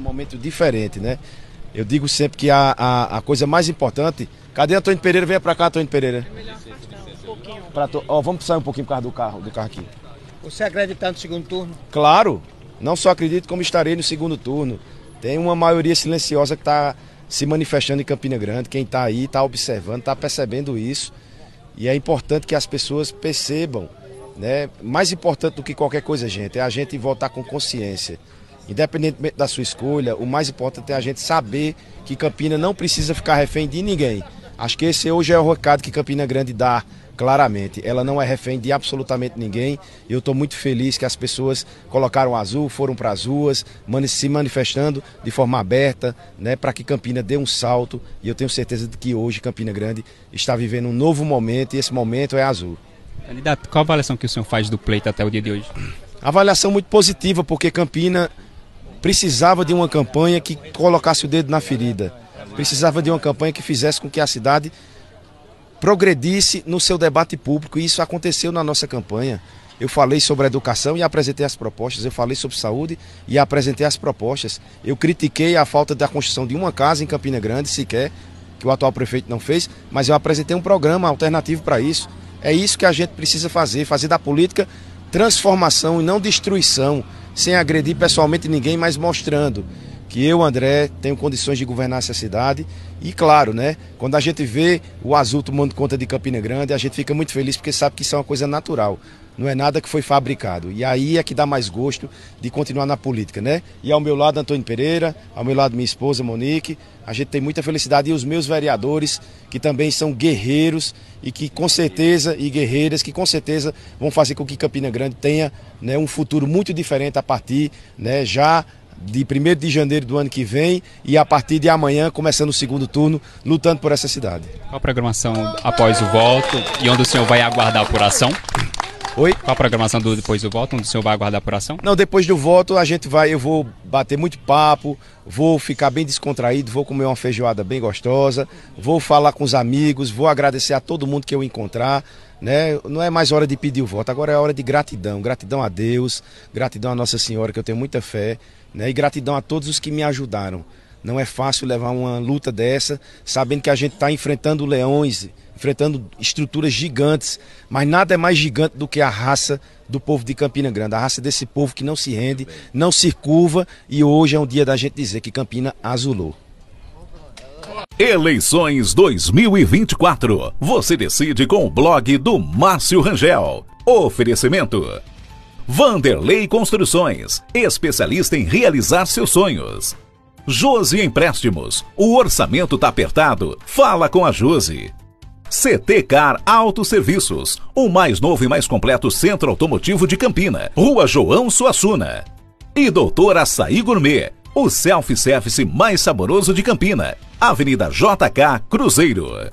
num momento diferente, né? Eu digo sempre que a, a, a coisa mais importante. Cadê Antônio Pereira? Venha pra cá, Antônio Pereira. Pra to... oh, vamos sair um pouquinho por causa do carro, do carro aqui. Você acredita no segundo turno? Claro! Não só acredito, como estarei no segundo turno. Tem uma maioria silenciosa que está se manifestando em Campina Grande. Quem está aí está observando, está percebendo isso. E é importante que as pessoas percebam. Né? Mais importante do que qualquer coisa, gente, é a gente voltar com consciência. Independentemente da sua escolha, o mais importante é a gente saber que Campina não precisa ficar refém de ninguém. Acho que esse hoje é o recado que Campina Grande dá claramente. Ela não é refém de absolutamente ninguém. Eu estou muito feliz que as pessoas colocaram azul, foram para as ruas, se manifestando de forma aberta, né, para que Campina dê um salto. E eu tenho certeza de que hoje Campina Grande está vivendo um novo momento e esse momento é azul. Candidato, qual a avaliação que o senhor faz do pleito até o dia de hoje? Avaliação muito positiva, porque Campina precisava de uma campanha que colocasse o dedo na ferida, precisava de uma campanha que fizesse com que a cidade progredisse no seu debate público e isso aconteceu na nossa campanha. Eu falei sobre a educação e apresentei as propostas. Eu falei sobre saúde e apresentei as propostas. Eu critiquei a falta da construção de uma casa em Campina Grande, sequer, que o atual prefeito não fez, mas eu apresentei um programa alternativo para isso. É isso que a gente precisa fazer, fazer da política transformação e não destruição sem agredir pessoalmente ninguém, mas mostrando que eu, André, tenho condições de governar essa cidade. E claro, né? Quando a gente vê o azul tomando conta de Campina Grande, a gente fica muito feliz porque sabe que isso é uma coisa natural não é nada que foi fabricado. E aí é que dá mais gosto de continuar na política, né? E ao meu lado, Antônio Pereira, ao meu lado, minha esposa, Monique, a gente tem muita felicidade e os meus vereadores, que também são guerreiros e que com certeza, e guerreiras, que com certeza vão fazer com que Campina Grande tenha né, um futuro muito diferente a partir né, já de 1 de janeiro do ano que vem e a partir de amanhã, começando o segundo turno, lutando por essa cidade. Qual a programação após o voto e onde o senhor vai aguardar por ação? Qual a programação do depois do voto? Onde o senhor vai aguardar a apuração? Não, depois do voto a gente vai, eu vou bater muito papo, vou ficar bem descontraído, vou comer uma feijoada bem gostosa, vou falar com os amigos, vou agradecer a todo mundo que eu encontrar. Né? Não é mais hora de pedir o voto, agora é hora de gratidão. Gratidão a Deus, gratidão a Nossa Senhora, que eu tenho muita fé, né? e gratidão a todos os que me ajudaram. Não é fácil levar uma luta dessa, sabendo que a gente está enfrentando leões, enfrentando estruturas gigantes, mas nada é mais gigante do que a raça do povo de Campina Grande, a raça desse povo que não se rende, não se curva, e hoje é um dia da gente dizer que Campina azulou. Eleições 2024. Você decide com o blog do Márcio Rangel. Oferecimento: Vanderlei Construções, especialista em realizar seus sonhos. Josi Empréstimos. O orçamento tá apertado? Fala com a Josi. CT Car Autosserviços, o mais novo e mais completo centro automotivo de Campina, Rua João Suassuna. E Doutor Açaí Gourmet, o self-service mais saboroso de Campina, Avenida JK Cruzeiro.